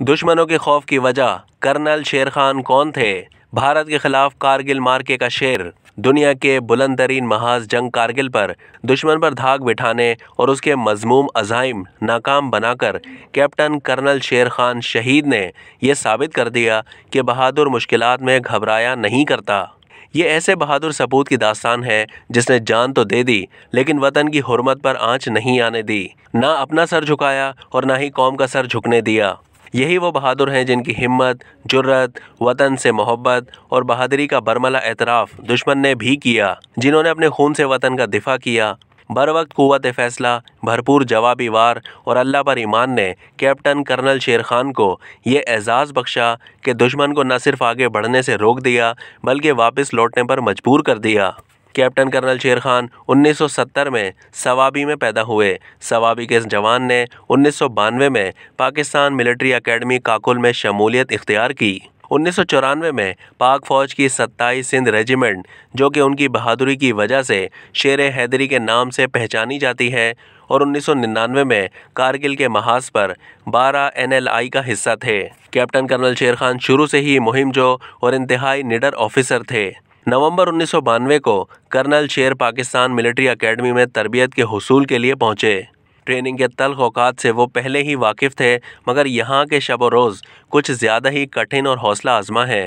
दुश्मनों के खौफ की वजह कर्नल शेर खान कौन थे भारत के खिलाफ कारगिल मार्के का शेर दुनिया के बुलंद तरीन महाज जंग कारगिल पर दुश्मन पर धाक बिठाने और उसके मजमूम अजाइम नाकाम बनाकर कैप्टन कर्नल शेर खान शहीद ने यह साबित कर दिया कि बहादुर मुश्किल में घबराया नहीं करता ये ऐसे बहादुर सपूत की दास्तान है जिसने जान तो दे दी लेकिन वतन की हरमत पर आँच नहीं आने दी ना अपना सर झुकाया और ना ही कौम का सर झुकने दिया यही वो बहादुर हैं जिनकी हिम्मत जुर्रत वतन से मोहब्बत और बहादुरी का बरमला एतराफ़ दुश्मन ने भी किया जिन्होंने अपने खून से वतन का दिफा किया बर वक्त कुत फ़ैसला भरपूर जवाबी वार और अल्लाह पर ईमान ने कैप्टन कर्नल शेर खान को ये एज़ाज़ बख्शा कि दुश्मन को न सिर्फ आगे बढ़ने से रोक दिया बल्कि वापस लौटने पर मजबूर कर दिया कैप्टन कर्नल शेर खान 1970 में सवाबी में पैदा हुए सवाबी के जवान ने उन्नीस में पाकिस्तान मिलिट्री अकेडमी काकुल में शमूलियत इख्तियार की उन्नीस में पाक फौज की सत्ताईस सिंध रेजिमेंट जो कि उनकी बहादुरी की वजह से शेर हैदरी के नाम से पहचानी जाती है और 1999 में कारगिल के महाज पर 12 एनएलआई का हिस्सा थे कैप्टन कर्नल शेर खान शुरू से ही मुहिम जो और इंतहाई निडर ऑफिसर थे नवंबर उन्नीस को कर्नल शेर पाकिस्तान मिलिट्री अकेडमी में तरबियत के हसूल के लिए पहुँचे ट्रेनिंग के तल अवकात से वो पहले ही वाकिफ़ थे मगर यहाँ के शब रोज़ कुछ ज़्यादा ही कठिन और हौसला आजमा है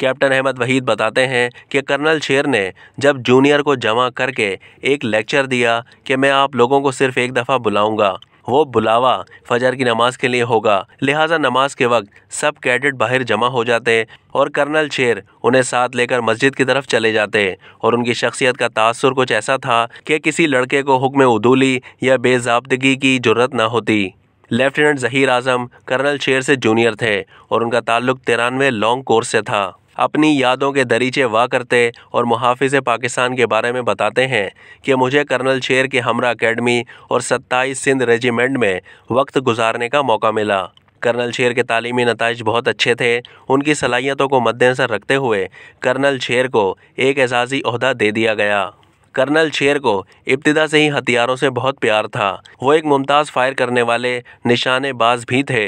कैप्टन अहमद वहीद बताते हैं कि कर्नल शेर ने जब जूनियर को जमा करके एक लेक्चर दिया कि मैं आप लोगों को सिर्फ़ एक दफ़ा बुलाऊंगा वो बुलावा फजर की नमाज़ के लिए होगा लिहाजा नमाज के वक्त सब कैडेट बाहर जमा हो जाते और कर्नल शेर उन्हें साथ लेकर मस्जिद की तरफ चले जाते और उनकी शख्सियत का तासर कुछ ऐसा था कि किसी लड़के को हुक्म उदूली या बेजाबदगी की जरूरत ना होती लेफ्टिनेंट जहीर आज़म कर्नल शेर से जूनियर थे और उनका ताल्लुक तिरानवे लॉन्ग कोर्स से था अपनी यादों के दरीचे वा करते और मुहाफ़ पाकिस्तान के बारे में बताते हैं कि मुझे कर्नल शेर के हमरा अकेडमी और सत्ताईस सिंध रेजिमेंट में वक्त गुजारने का मौका मिला कर्नल शेर के तालीमी नतज बहुत अच्छे थे उनकी सलाहियतों को मद्देनजर रखते हुए कर्नल शेर को एक एजाज़ी अहदा दे दिया गया कर्नल शेर को इब्तदा से ही हथियारों से बहुत प्यार था वो एक मुमताज़ फायर करने वाले निशानेबाज भी थे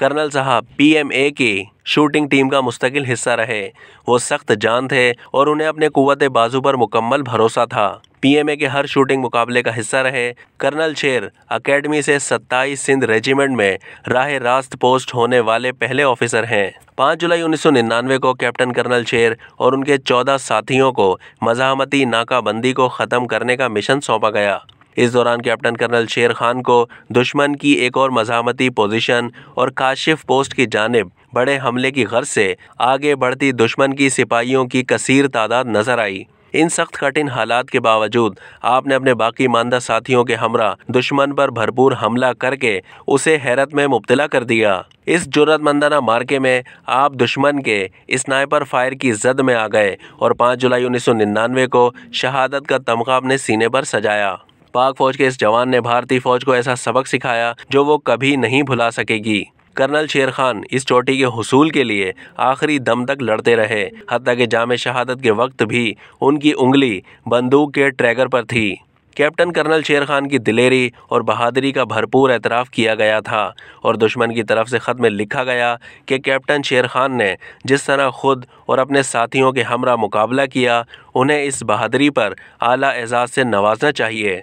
कर्नल साहब ए की शूटिंग टीम का मुस्तकिल हिस्सा रहे वो सख्त जान थे और उन्हें अपने कुत बाजू पर मुकम्मल भरोसा था पीएमए के हर शूटिंग मुकाबले का हिस्सा रहे कर्नल शेर अकेडमी से 27 सिंध रेजिमेंट में राह रास्त पोस्ट होने वाले पहले ऑफिसर हैं 5 जुलाई 1999 को कैप्टन कर्नल शेर और उनके 14 साथियों को मजामती नाकाबंदी को ख़त्म करने का मिशन सौंपा गया इस दौरान कैप्टन कर्नल शेर खान को दुश्मन की एक और मजामती पोजीशन और काशिफ पोस्ट की जानब बड़े हमले की गर्ज से आगे बढ़ती दुश्मन की सिपाहियों की कसर तादाद नजर आई इन सख्त कठिन हालात के बावजूद आपने अपने बाकी मानदा साथियों के हमरा दुश्मन पर भरपूर हमला करके उसे हैरत में मुब्तला कर दिया इस जरूरतमंदाना मार्के में आप दुश्मन के स्नाइपर फायर की जद में आ गए और 5 जुलाई 1999 को शहादत का तमगा अपने सीने पर सजाया पाक फौज के इस जवान ने भारतीय फौज को ऐसा सबक सिखाया जो वो कभी नहीं भुला सकेगी कर्नल शेर खान इस चोटी के हसूल के लिए आखिरी दम तक लड़ते रहे हती के जाम शहादत के वक्त भी उनकी उंगली बंदूक के ट्रैगर पर थी कैप्टन कर्नल शेर खान की दिलेरी और बहादुरी का भरपूर एतराफ़ किया गया था और दुश्मन की तरफ से ख़त में लिखा गया कि कैप्टन शेर खान ने जिस तरह खुद और अपने साथियों के हमरा मुकाबला किया उन्हें इस बहादुरी पर आला एजाज़ से नवाजना चाहिए